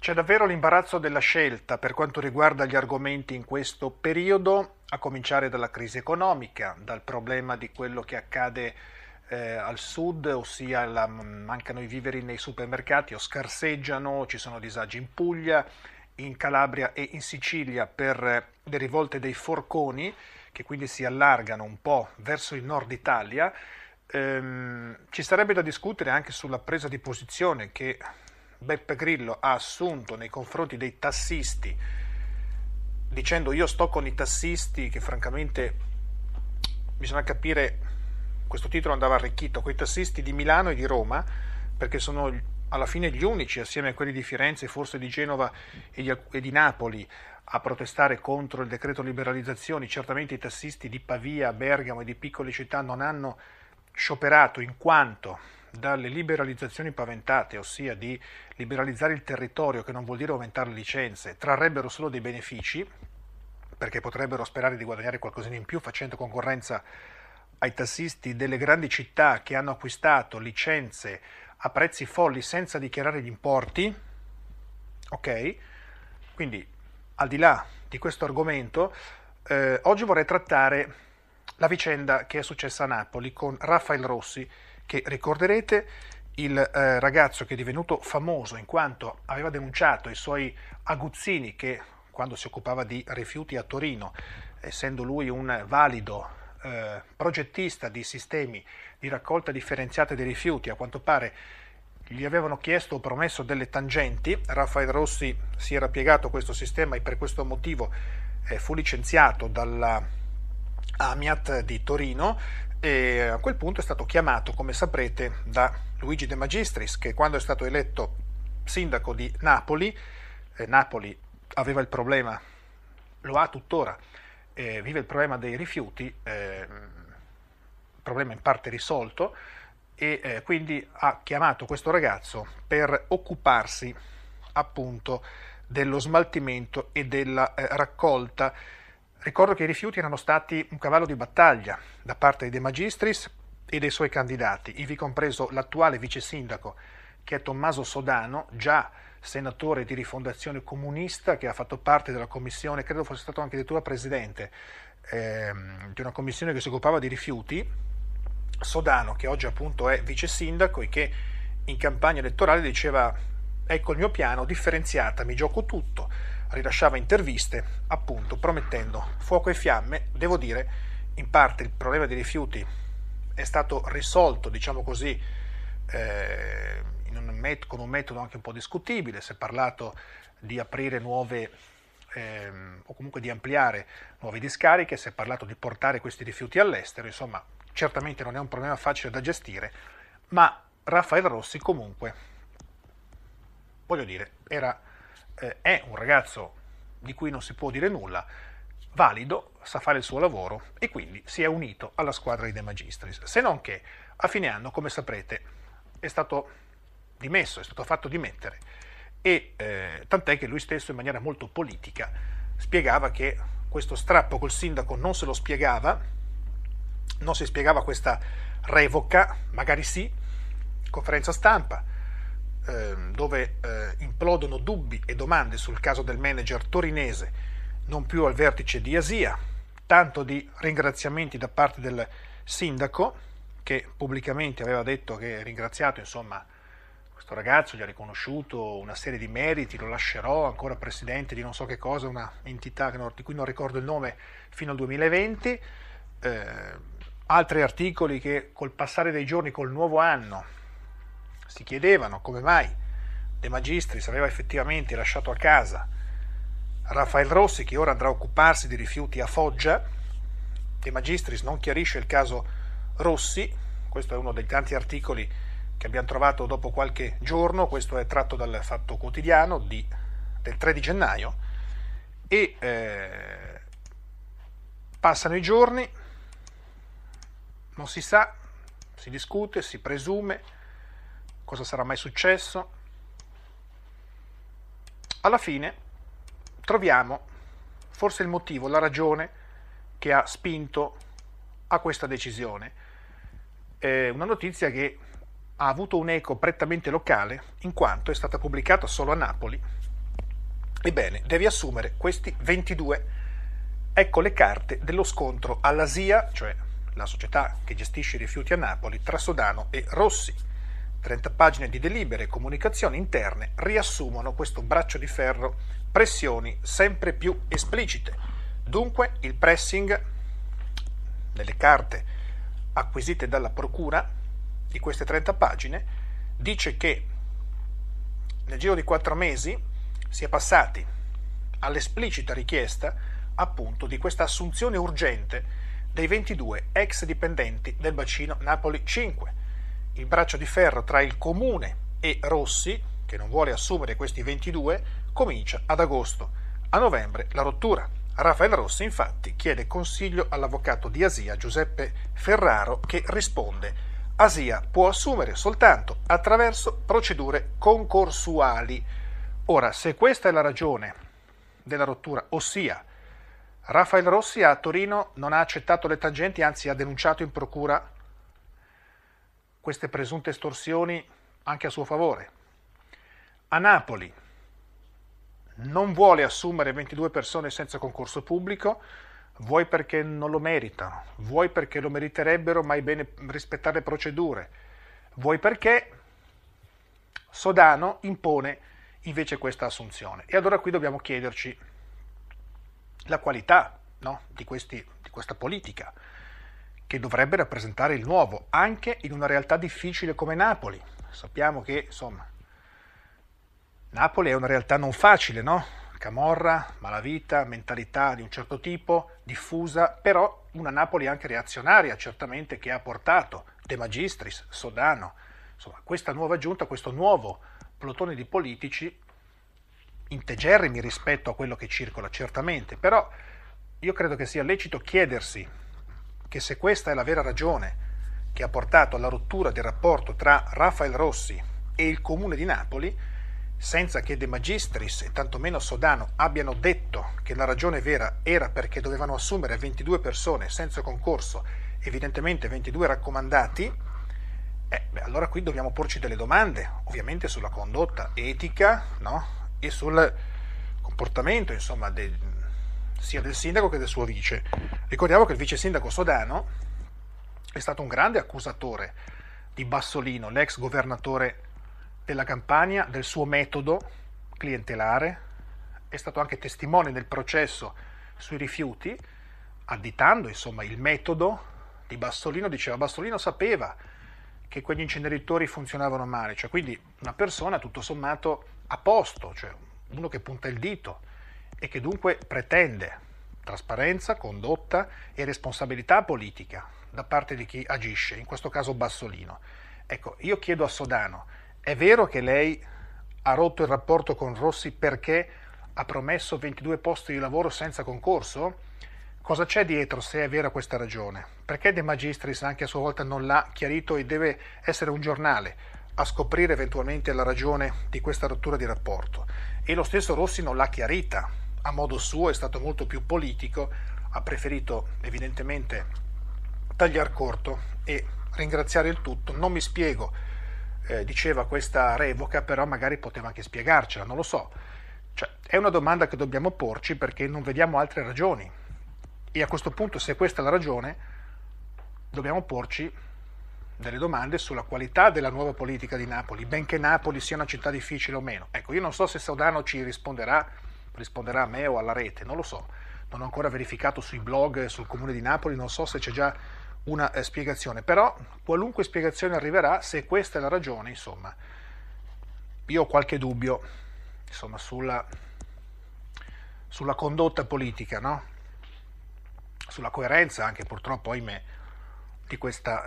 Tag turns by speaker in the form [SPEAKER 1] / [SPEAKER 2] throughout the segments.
[SPEAKER 1] C'è davvero l'imbarazzo della scelta per quanto riguarda gli argomenti in questo periodo, a cominciare dalla crisi economica, dal problema di quello che accade eh, al sud, ossia la, mancano i viveri nei supermercati o scarseggiano, ci sono disagi in Puglia, in Calabria e in Sicilia per eh, le rivolte dei forconi, che quindi si allargano un po' verso il nord Italia. Ehm, ci sarebbe da discutere anche sulla presa di posizione che Beppe Grillo ha assunto nei confronti dei tassisti, dicendo io sto con i tassisti, che francamente bisogna capire, questo titolo andava arricchito, quei tassisti di Milano e di Roma, perché sono alla fine gli unici, assieme a quelli di Firenze, forse di Genova e di Napoli, a protestare contro il decreto liberalizzazioni. Certamente i tassisti di Pavia, Bergamo e di piccole città non hanno scioperato in quanto dalle liberalizzazioni paventate, ossia di liberalizzare il territorio, che non vuol dire aumentare le licenze, trarrebbero solo dei benefici, perché potrebbero sperare di guadagnare qualcosina in più facendo concorrenza ai tassisti delle grandi città che hanno acquistato licenze a prezzi folli senza dichiarare gli importi. Ok? Quindi, al di là di questo argomento, eh, oggi vorrei trattare la vicenda che è successa a Napoli con Raffaele Rossi, che ricorderete il eh, ragazzo che è divenuto famoso in quanto aveva denunciato i suoi aguzzini che quando si occupava di rifiuti a Torino, essendo lui un valido eh, progettista di sistemi di raccolta differenziata dei rifiuti, a quanto pare gli avevano chiesto o promesso delle tangenti, Raffaele Rossi si era piegato a questo sistema e per questo motivo eh, fu licenziato dalla Amiat di Torino, e a quel punto è stato chiamato, come saprete, da Luigi De Magistris, che quando è stato eletto sindaco di Napoli, eh, Napoli aveva il problema, lo ha tuttora, eh, vive il problema dei rifiuti, eh, problema in parte risolto, e eh, quindi ha chiamato questo ragazzo per occuparsi appunto dello smaltimento e della eh, raccolta Ricordo che i rifiuti erano stati un cavallo di battaglia da parte dei De Magistris e dei suoi candidati, ivi compreso l'attuale vice sindaco che è Tommaso Sodano, già senatore di rifondazione comunista che ha fatto parte della commissione, credo fosse stato anche addirittura presidente ehm, di una commissione che si occupava di rifiuti, Sodano che oggi appunto è vice sindaco e che in campagna elettorale diceva ecco il mio piano, differenziata, mi gioco tutto, rilasciava interviste, appunto, promettendo fuoco e fiamme. Devo dire, in parte il problema dei rifiuti è stato risolto, diciamo così, eh, un met- con un metodo anche un po' discutibile. Si è parlato di aprire nuove ehm, o comunque di ampliare nuove discariche, si è parlato di portare questi rifiuti all'estero, insomma, certamente non è un problema facile da gestire, ma Raffaele Rossi comunque, voglio dire, era eh, è un ragazzo di cui non si può dire nulla, valido, sa fare il suo lavoro e quindi si è unito alla squadra di De Magistris. Se non che a fine anno, come saprete, è stato dimesso, è stato fatto dimettere e eh, tant'è che lui stesso in maniera molto politica spiegava che questo strappo col sindaco non se lo spiegava, non si spiegava questa revoca, magari sì, conferenza stampa, Ehm, dove eh, implodono dubbi e domande sul caso del manager torinese non più al vertice di Asia, tanto di ringraziamenti da parte del sindaco che pubblicamente aveva detto che ringraziato insomma questo ragazzo, gli ha riconosciuto una serie di meriti, lo lascerò ancora presidente di non so che cosa, una entità di cui non ricordo il nome fino al 2020. Eh, altri articoli che col passare dei giorni, col nuovo anno, si chiedevano come mai De Magistris aveva effettivamente lasciato a casa Raffaele Rossi, che ora andrà a occuparsi di rifiuti a Foggia. De Magistris non chiarisce il caso Rossi, questo è uno dei tanti articoli che abbiamo trovato dopo qualche giorno, questo è tratto dal Fatto Quotidiano di, del 3 di gennaio, e eh, passano i giorni, non si sa, si discute, si presume, cosa sarà mai successo. Alla fine troviamo forse il motivo, la ragione che ha spinto a questa decisione. È una notizia che ha avuto un eco prettamente locale, in quanto è stata pubblicata solo a Napoli. Ebbene, devi assumere questi 22. Ecco le carte dello scontro all'Asia, cioè la società che gestisce i rifiuti a Napoli, tra Sodano e Rossi. 30 pagine di delibere e comunicazioni interne riassumono questo braccio di ferro pressioni sempre più esplicite. Dunque il pressing delle carte acquisite dalla Procura di queste 30 pagine dice che nel giro di 4 mesi si è passati all'esplicita richiesta appunto di questa assunzione urgente dei 22 ex dipendenti del bacino Napoli 5 il braccio di ferro tra il comune e Rossi, che non vuole assumere questi 22, comincia ad agosto. A novembre la rottura. Raffaele Rossi infatti chiede consiglio all'avvocato di Asia Giuseppe Ferraro che risponde Asia può assumere soltanto attraverso procedure concorsuali. Ora, se questa è la ragione della rottura, ossia Raffaele Rossi a Torino non ha accettato le tangenti, anzi ha denunciato in procura queste presunte estorsioni anche a suo favore. A Napoli non vuole assumere 22 persone senza concorso pubblico, vuoi perché non lo meritano, vuoi perché lo meriterebbero, ma è bene rispettare le procedure, vuoi perché Sodano impone invece questa assunzione. E allora qui dobbiamo chiederci la qualità no, di, questi, di questa politica che dovrebbe rappresentare il nuovo, anche in una realtà difficile come Napoli. Sappiamo che, insomma, Napoli è una realtà non facile, no? Camorra, malavita, mentalità di un certo tipo, diffusa, però una Napoli anche reazionaria, certamente, che ha portato De Magistris, Sodano, insomma, questa nuova giunta, questo nuovo plotone di politici integerrimi rispetto a quello che circola, certamente, però io credo che sia lecito chiedersi che se questa è la vera ragione che ha portato alla rottura del rapporto tra Rafael Rossi e il comune di Napoli, senza che De Magistris e tantomeno Sodano abbiano detto che la ragione vera era perché dovevano assumere 22 persone senza concorso, evidentemente 22 raccomandati, eh, beh, allora qui dobbiamo porci delle domande, ovviamente sulla condotta etica no? e sul comportamento insomma, de, sia del sindaco che del suo vice. Ricordiamo che il vice sindaco Sodano è stato un grande accusatore di Bassolino, l'ex governatore della Campania, del suo metodo clientelare, è stato anche testimone nel processo sui rifiuti, additando insomma il metodo di Bassolino, diceva Bassolino sapeva che quegli inceneritori funzionavano male, cioè quindi una persona tutto sommato a posto, cioè uno che punta il dito e che dunque pretende trasparenza, condotta e responsabilità politica da parte di chi agisce, in questo caso Bassolino. Ecco, io chiedo a Sodano, è vero che lei ha rotto il rapporto con Rossi perché ha promesso 22 posti di lavoro senza concorso? Cosa c'è dietro se è vera questa ragione? Perché De Magistris anche a sua volta non l'ha chiarito e deve essere un giornale a scoprire eventualmente la ragione di questa rottura di rapporto? E lo stesso Rossi non l'ha chiarita, a modo suo è stato molto più politico, ha preferito evidentemente tagliar corto e ringraziare il tutto. Non mi spiego, eh, diceva questa revoca, però magari poteva anche spiegarcela, non lo so. Cioè, è una domanda che dobbiamo porci perché non vediamo altre ragioni. E a questo punto, se questa è la ragione, dobbiamo porci delle domande sulla qualità della nuova politica di Napoli, benché Napoli sia una città difficile o meno. Ecco, io non so se Saudano ci risponderà risponderà a me o alla rete, non lo so. Non ho ancora verificato sui blog sul comune di Napoli, non so se c'è già una eh, spiegazione, però qualunque spiegazione arriverà, se questa è la ragione, insomma, io ho qualche dubbio insomma, sulla, sulla condotta politica, no? sulla coerenza anche purtroppo, ahimè, di, questa,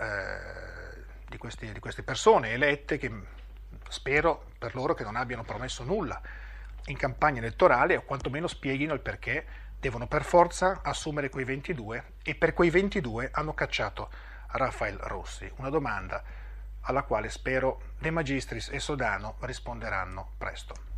[SPEAKER 1] eh, di, questi, di queste persone elette che spero per loro che non abbiano promesso nulla in campagna elettorale o quantomeno spieghino il perché devono per forza assumere quei 22 e per quei 22 hanno cacciato Rafael Rossi. Una domanda alla quale spero De Magistris e Sodano risponderanno presto.